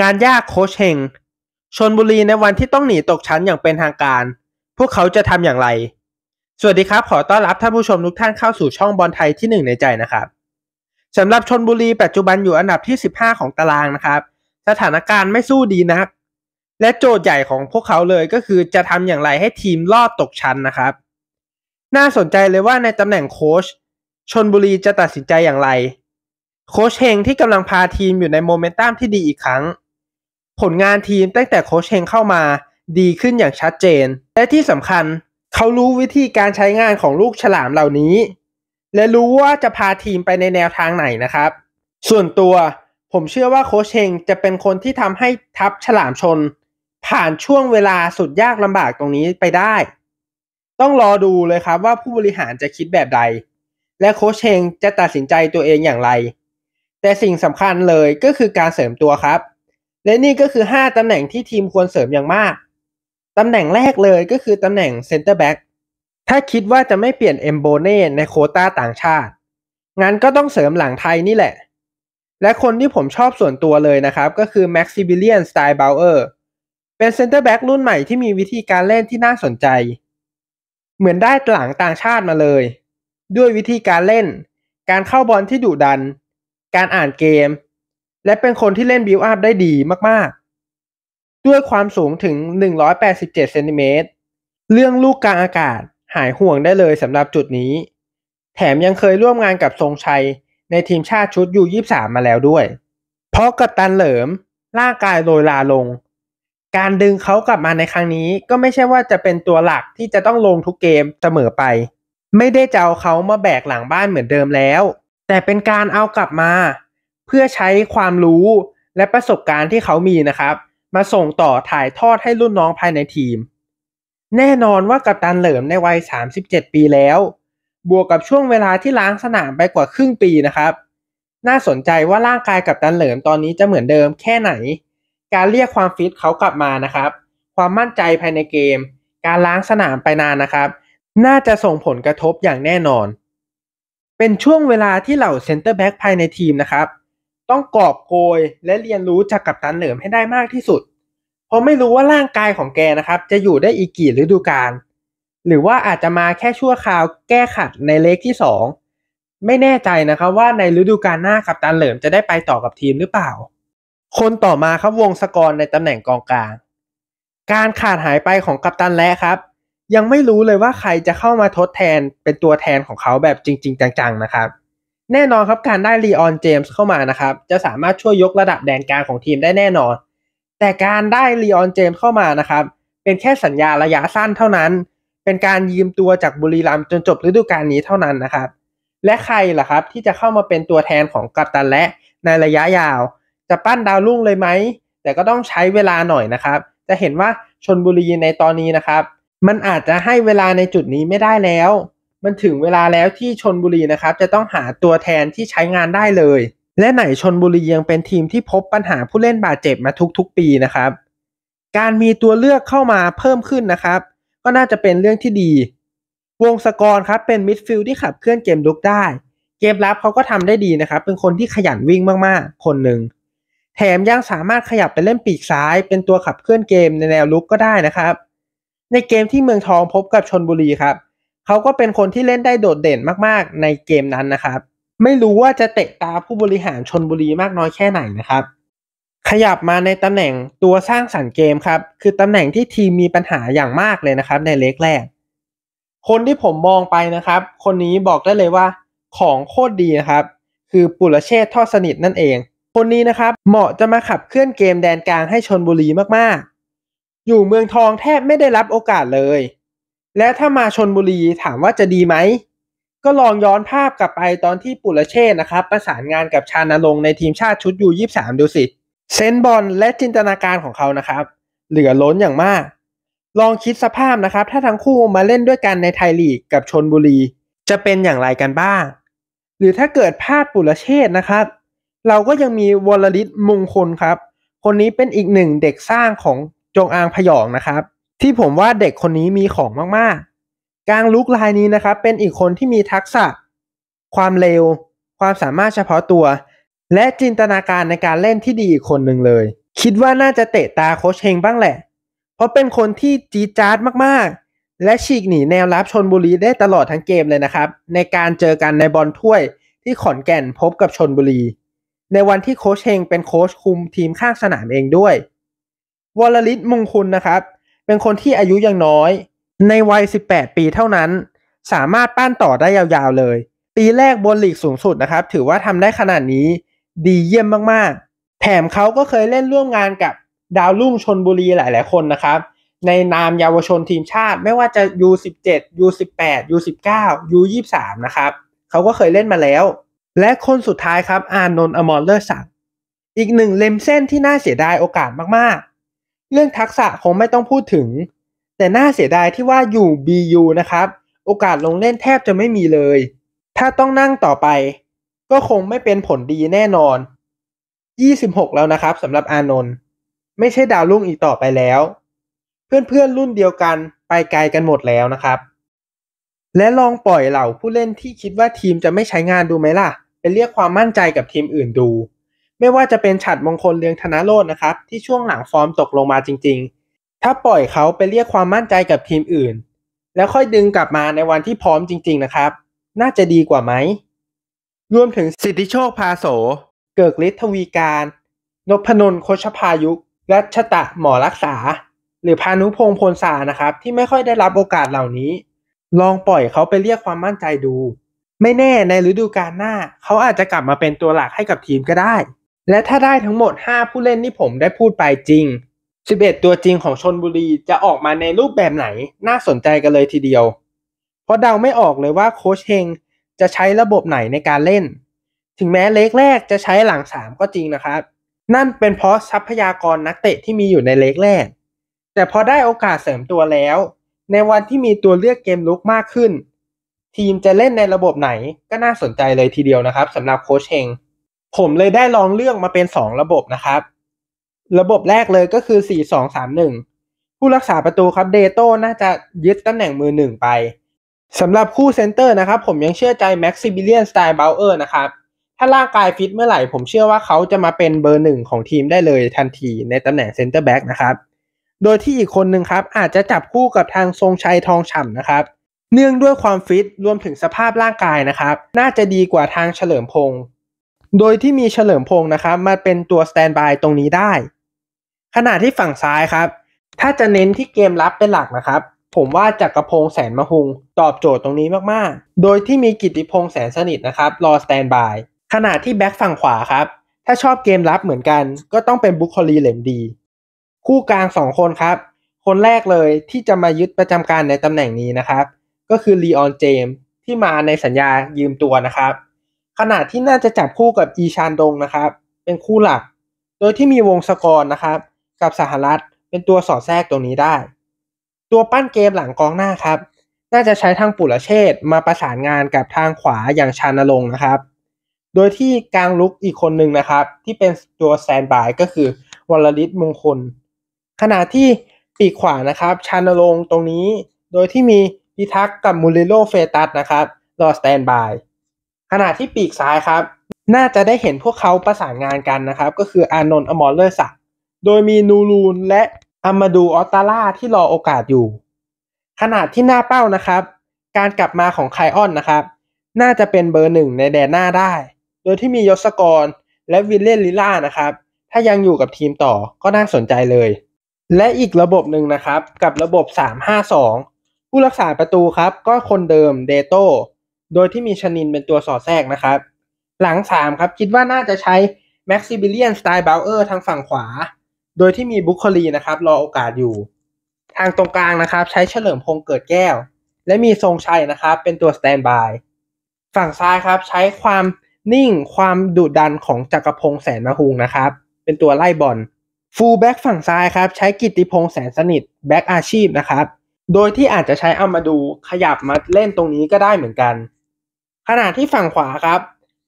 งานยากโคชเฮงชนบุรีในวันที่ต้องหนีตกชั้นอย่างเป็นทางการ พวกเขาจะทำอย่างไร สวัสดีครับ ขอต้อนรับท่านผู้ชมทุกท่านเข้าสู่ช่องบอลไทยที่หนึ่งในใจนะครับสำหรับชนบุรีปัจจุบันอยู่อันดับที่ 15 ของตารางนะครับ สถานการณ์ไม่สู้ดีนัก และโจทย์ใหญ่ของพวกเขาเลยก็คือจะทำอย่างไรให้ทีมรอดตกชั้นนะครับ น่าสนใจเลยว่าในตำแหน่งโคช ชนบุรีจะตัดสินใจอย่างไร โคชเฮงที่กำลังพาทีมอยู่ในโมเมนตัมที่ดีอีกครั้งผลงานทีมตั้งแต่โคชเฮงเข้ามาดีขึ้นอย่างชัดเจน และที่สำคัญเขารู้วิธีการใช้งานของลูกฉลามเหล่านี้ และรู้ว่าจะพาทีมไปในแนวทางไหนนะครับ ส่วนตัว ผมเชื่อว่าโคชเฮงจะเป็นคนที่ทำให้ทัพฉลามชน ผ่านช่วงเวลาสุดยากลำบากตรงนี้ไปได้ ต้องรอดูเลยครับว่าผู้บริหารจะคิดแบบใด และโคชเฮงจะตัดสินใจตัวเองอย่างไร แต่สิ่งสำคัญเลยก็คือการเสริมตัวครับและนี่ก็คือ 5ตำแหน่งที่ทีมควรเสริมอย่างมาก ตำแหน่งแรกเลยก็คือตำแหน่งเซนเตอร์แบ็กถ้าคิดว่าจะไม่เปลี่ยนเอมโบเน่ในโคต้าต่างชาติ งั้นก็ต้องเสริมหลังไทยนี่แหละ และคนที่ผมชอบส่วนตัวเลยนะครับก็คือแม็กซิบิเลียนสไตล์เบลเออร์เป็นเซนเตอร์แบ็กรุ่นใหม่ที่มีวิธีการเล่นที่น่าสนใจ เหมือนได้หลังต่างชาติมาเลย ด้วยวิธีการเล่น การเข้าบอลที่ดุดัน การอ่านเกมและเป็นคนที่เล่นบิวอัพได้ดีมากๆ ด้วยความสูงถึง 187เซนติเมตร เรื่องลูกกลางอากาศหายห่วงได้เลยสำหรับจุดนี้ แถมยังเคยร่วมงานกับทรงชัย ในทีมชาติชุดยู23มาแล้วด้วย เพราะกัปตันเหลิม ร่างกายโรยลาลง การดึงเขากลับมาในครั้งนี้ก็ไม่ใช่ว่าจะเป็นตัวหลักที่จะต้องลงทุกเกมเสมอไป ไม่ได้จะเอาเขามาแบกหลังบ้านเหมือนเดิมแล้ว แต่เป็นการเอากลับมาพื่อใช้ความรู้และประสบการณ์ที่เขามีนะครับ มาส่งต่อถ่ายทอดให้รุ่นน้องภายในทีม แน่นอนว่ากัปตันเหลิมในวัย 37 ปีแล้ว บวกกับช่วงเวลาที่ล้างสนามไปกว่าครึ่งปีนะครับ น่าสนใจว่าร่างกายกัปตันเหลิมตอนนี้จะเหมือนเดิมแค่ไหน การเรียกความฟิตเขากลับมานะครับ ความมั่นใจภายในเกม การล้างสนามไปนานนะครับ น่าจะส่งผลกระทบอย่างแน่นอน เป็นช่วงเวลาที่เหล่าเซนเตอร์แบ็กภายในทีมนะครับต้องกอบโกยและเรียนรู้จากกัปตันเหลิมให้ได้มากที่สุด เพราะไม่รู้ว่าร่างกายของแกนะครับจะอยู่ได้อีกกี่ฤดูกาล หรือว่าอาจจะมาแค่ชั่วคราวแก้ขัดในเลกที่ 2 ไม่แน่ใจนะครับว่าในฤดูกาลหน้ากัปตันเหลิมจะได้ไปต่อกับทีมหรือเปล่า คนต่อมาครับวงสกรในตำแหน่งกองกลาง การขาดหายไปของกัปตันและครับ ยังไม่รู้เลยว่าใครจะเข้ามาทดแทนเป็นตัวแทนของเขาแบบจริง ๆ จังๆนะครับแน่นอนครับการได้ลีออนเจมส์เข้ามานะครับ จะสามารถช่วยยกระดับแดนกลางของทีมได้แน่นอน แต่การได้ลีออนเจมส์เข้ามานะครับ เป็นแค่สัญญาระยะสั้นเท่านั้น เป็นการยืมตัวจากบุรีรัมย์จนจบฤดูกาลนี้เท่านั้นนะครับ และใครล่ะครับที่จะเข้ามาเป็นตัวแทนของกัปตันและในระยะยาว จะปั้นดาวรุ่งเลยไหมแต่ก็ต้องใช้เวลาหน่อยนะครับ จะเห็นว่าชนบุรีในตอนนี้นะครับ มันอาจจะให้เวลาในจุดนี้ไม่ได้แล้วมันถึงเวลาแล้วที่ชนบุรีนะครับ จะต้องหาตัวแทนที่ใช้งานได้เลย และไหนชนบุรียังเป็นทีมที่พบปัญหาผู้เล่นบาดเจ็บมาทุกๆปีนะครับการมีตัวเลือกเข้ามาเพิ่มขึ้นนะครับ ก็น่าจะเป็นเรื่องที่ดี วงสกรครับเป็นมิดฟิลด์ที่ขับเคลื่อนเกมลุกได้ เกมรับเขาก็ทำได้ดีนะครับ เป็นคนที่ขยันวิ่งมากๆคนหนึ่งแถมยังสามารถขยับไปเล่นปีกซ้าย เป็นตัวขับเคลื่อนเกมในแนวลุกก็ได้นะครับ ในเกมที่เมืองทองพบกับชนบุรีครับเขาก็เป็นคนที่เล่นได้โดดเด่นมาก ๆ ในเกมนั้นนะครับ ไม่รู้ว่าจะเตะตาผู้บริหารชนบุรีมากน้อยแค่ไหนนะครับ ขยับมาในตำแหน่งตัวสร้างสรรค์เกมครับ คือตำแหน่งที่ทีมมีปัญหาอย่างมากเลยนะครับ ในเล็กแรกคนที่ผมมองไปนะครับ คนนี้บอกได้เลยว่า ของโคตรดีนะครับ คือปุรเชษทอดสนิทนั่นเอง คนนี้นะครับเหมาะจะมาขับเคลื่อนเกมแดนกลางให้ชนบุรีมาก ๆ อยู่เมืองทองแทบไม่ได้รับโอกาสเลยและถ้ามาชนบุรีถามว่าจะดีไหม ก็ลองย้อนภาพกลับไปตอนที่ปุรเชษนะครับ ประสานงานกับชาณรงในทีมชาติชุดยู23 ดูสิ เซนบอลและจินตนาการของเขานะครับ เหลือล้นอย่างมาก ลองคิดสภาพนะครับ ถ้าทั้งคู่มาเล่นด้วยกันในไทยลีกกับชนบุรี จะเป็นอย่างไรกันบ้าง หรือถ้าเกิดพลาดปุรเชษนะครับ เราก็ยังมีวลลิตมงคลครับ คนนี้เป็นอีกหนึ่งเด็กสร้างของจงอางพยองนะครับที่ผมว่าเด็กคนนี้มีของมากๆกลางลุกลายนี้นะครับ เป็นอีกคนที่มีทักษะ ความเร็วความสามารถเฉพาะตัว และจินตนาการในการเล่นที่ดีอีกคนหนึ่งเลย คิดว่าน่าจะเตะตาโคชเฮงบ้างแหละ เพราะเป็นคนที่จีจาร์ดมากๆ และฉีกหนีแนวรับชนบุรีได้ตลอดทั้งเกมเลยนะครับ ในการเจอกันในบอลถ้วย ที่ขอนแก่นพบกับชนบุรี ในวันที่โคชเฮงเป็นโคชคุมทีมข้างสนามเองด้วยวลลิศมงคุณนะครับเป็นคนที่อายุยังน้อยในวัย 18 ปีเท่านั้น สามารถปั้นต่อได้ยาวๆเลย ปีแรกบนลีกสูงสุดนะครับ ถือว่าทำได้ขนาดนี้ ดีเยี่ยมมากๆ แถมเขาก็เคยเล่นร่วมงานกับดาวรุ่งชนบุรีหลายๆ คนนะครับ ในนามเยาวชนทีมชาติไม่ว่าจะ U17 U18 U19 U23 นะครับเขาก็เคยเล่นมาแล้ว และคนสุดท้ายครับอานนท์อมอเลอร์สักอีกหนึ่งเลมเส้นที่น่าเสียดายโอกาสมากๆเรื่องทักษะคงไม่ต้องพูดถึง แต่น่าเสียดายที่ว่าอยู่ BU นะครับโอกาสลงเล่นแทบจะไม่มีเลย ถ้าต้องนั่งต่อไป ก็คงไม่เป็นผลดีแน่นอน 26 แล้วนะครับสำหรับอานนท์ไม่ใช่ดาวรุ่งอีกต่อไปแล้ว เพื่อนๆรุ่นเดียวกันไปไกลกันหมดแล้วนะครับ และลองปล่อยเหล่าผู้เล่นที่คิดว่าทีมจะไม่ใช้งานดูไหมล่ะไปเรียกความมั่นใจกับทีมอื่นดูไม่ว่าจะเป็นฉัดมงคลเลืองธนาโรจนะครับ ที่ช่วงหลังฟอร์มตกลงมาจริงๆ ถ้าปล่อยเขาไปเรียกความมั่นใจกับทีมอื่น แล้วค่อยดึงกลับมาในวันที่พร้อมจริงๆนะครับ น่าจะดีกว่าไหมรวมถึงสิทธิโชคพาโส เกิกฤทธิทวีการ นพนนโคชพายุรัชตะหมอรักษา หรือพานุพงศ์พลสานะครับที่ไม่ค่อยได้รับโอกาสเหล่านี้ ลองปล่อยเขาไปเรียกความมั่นใจดู ไม่แน่ในฤดูกาลหน้าเขาอาจจะกลับมาเป็นตัวหลักให้กับทีมก็ได้และถ้าได้ทั้งหมด 5 ผู้เล่นที่ผมได้พูดไปจริง 11 ตัวจริงของชนบุรี จะออกมาในรูปแบบไหนน่าสนใจกันเลยทีเดียว เพราะเดาไม่ออกเลยว่าโค้ชเฮงจะใช้ระบบไหนในการเล่น ถึงแม้เล็กแรกจะใช้หลัง 3 ก็จริงนะครับ นั่นเป็นเพราะทรัพยากรนักเตะที่มีอยู่ในเล็กแรก แต่พอได้โอกาสเสริมตัวแล้ว ในวันที่มีตัวเลือกเกมลุกมากขึ้น ทีมจะเล่นในระบบไหนก็น่าสนใจเลยทีเดียวนะครับสำหรับโคชเฮงผมเลยได้ลองเลือกมาเป็นสองระบบนะครับ ระบบแรกเลยก็คือสสสี่องามหนึ่งผู้รักษาประตูครับเดโต้น่าจะยึดตำแหน่งมือหนึ่งไปสำหรับคู่เซนเตอร์นะครับผมยังเชื่อใจแม็กซิบิเลียนสไตล์เบลเออร์นะครับถ้าร่างกายฟิตเมื่อไหร่ ผมเชื่อว่าเขาจะมาเป็นเบอร์หนึ่งของทีมได้เลยทันทีในตำแหน่งเซนเตอร์แบ็กนะครับโดยที่อีกคนหนึ่งครับอาจจะจับคู่กับทางทรงชัยทองฉ่ำนะครับ เนื่องด้วยความฟิต รวมถึงสภาพร่างกายนะครับน่าจะดีกว่าทางเฉลิมพงศ์โดยที่มีเฉลิมพงศ์นะครับ มาเป็นตัวสแตนบายตรงนี้ได้ขณะที่ฝั่งซ้ายครับ ถ้าจะเน้นที่เกมรับเป็นหลักนะครับ ผมว่าจักกรพงศ์แสนมะฮุง ตอบโจทย์ตรงนี้มากๆ โดยที่มีกิติพงศ์แสนสนิทนะครับ รอสแตนบายขณะที่แบ็คฝั่งขวาครับ ถ้าชอบเกมรับเหมือนกัน ก็ต้องเป็นบุคคลีเหลมดี คู่กลางสองคนครับ คนแรกเลยที่จะมายึดประจำการในตำแหน่งนี้นะครับ ก็คือลีออนเจมที่มาในสัญญายืมตัวนะครับขนาดที่น่าจะจับคู่กับอีชานดงนะครับเป็นคู่หลัก โดยที่มีวงสกอร์นะครับกับสหรัฐ เป็นตัวสอดแทรกตรงนี้ได้ ตัวปั้นเกมหลังกองหน้าครับน่าจะใช้ทางปุรเชษมาประสานงานกับทางขวาอย่างชานลงนะครับโดยที่กลางลุกอีกคนหนึ่งนะครับที่เป็นตัวแซนบายก็คือวรลิศมงคล ขณะที่ปีกขวานะครับชานลงตรงนี้ โดยที่มีพิทักษ์กับมูริโลเฟตัสนะครับรอสแตนบายขณะที่ปีกซ้ายครับน่าจะได้เห็นพวกเขาประสานงานกันนะครับ ก็คืออานนท์อมอลเลอร์สักโดยมีนูรูนและอามาดูออตตาล่าที่รอโอกาสอยู่ ขณะที่หน้าเป้านะครับ การกลับมาของไคออนนะครับน่าจะเป็นเบอร์หนึ่งในแดนหน้าได้ โดยที่มียศกรและวิลเลนลิล่านะครับถ้ายังอยู่กับทีมต่อก็น่าสนใจเลย และอีกระบบหนึ่งนะครับกับระบบ 352 ผู้รักษาประตูครับก็คนเดิมเดโตโดยที่มีชนินเป็นตัวสอดแทรกนะครับ หลัง3ครับคิดว่าน่าจะใช้แม็กซิบิเลียนสไตล์บ l ลเออร์ทางฝั่งขวา โดยที่มีบุคลีนะครับรอโอกาสอยู่ ทางตรงกลางนะครับใช้เฉลิมพงเกิดแก้ว และมีทรงชัยนะครับเป็นตัวสแตนบายฝั่งซ้ายครับใช้ความนิ่งความดุดันของจักรพงแสนมะฮุงนะครับ เป็นตัวไล่บอลฟูลแบ็กฝั่งซ้ายครับใช้กิติพงแสนสนิทแบ็กอาชีพนะครับโดยที่อาจจะใช้เอามาดูขยับมาเล่นตรงนี้ก็ได้เหมือนกันขณะที่ฝั่งขวาครับ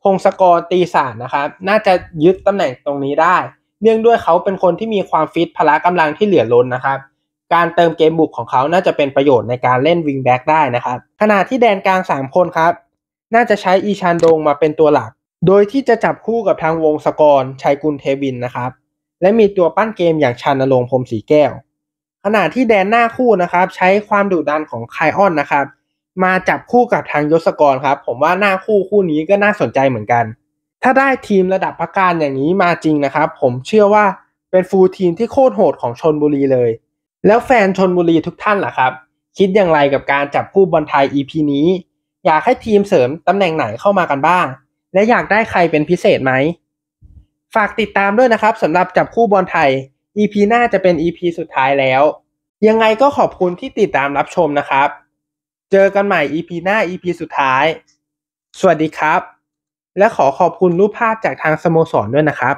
พงศกรตีสารนะครับ น่าจะยึดตำแหน่งตรงนี้ได้ เนื่องด้วยเขาเป็นคนที่มีความฟิต พละกำลังที่เหลือล้นนะครับ การเติมเกมบุกของเขาน่าจะเป็นประโยชน์ในการเล่นวิงแบ็กได้นะครับขณะที่แดนกลาง3คนครับ น่าจะใช้อีชานโดงมาเป็นตัวหลัก โดยที่จะจับคู่กับทางวงศกรชัยกุลเทวิน นะครับ และมีตัวปั้นเกมอย่างชานรงพรมสีแก้วขณะที่แดนหน้าคู่นะครับ ใช้ความดุดันของไคออนนะครับมาจับคู่กับทางยศกรครับ ผมว่าหน้าคู่คู่นี้ก็น่าสนใจเหมือนกัน ถ้าได้ทีมระดับพักการอย่างนี้มาจริงนะครับ ผมเชื่อว่าเป็นฟูลทีมที่โคตรโหด ของชนบุรีเลย แล้วแฟนชนบุรีทุกท่านล่ะครับ คิดอย่างไรกับการจับคู่บอลไทย EP นี้ อยากให้ทีมเสริมตำแหน่งไหนเข้ามากันบ้าง และอยากได้ใครเป็นพิเศษไหมฝากติดตามด้วยนะครับสำหรับจับคู่บอลไทย EP หน้าจะเป็น EP สุดท้ายแล้ว ยังไงก็ขอบคุณที่ติดตามรับชมนะครับเจอกันใหม่ EP หน้า EP สุดท้าย สวัสดีครับ และขอขอบคุณรูปภาพจากทางสโมสรด้วยนะครับ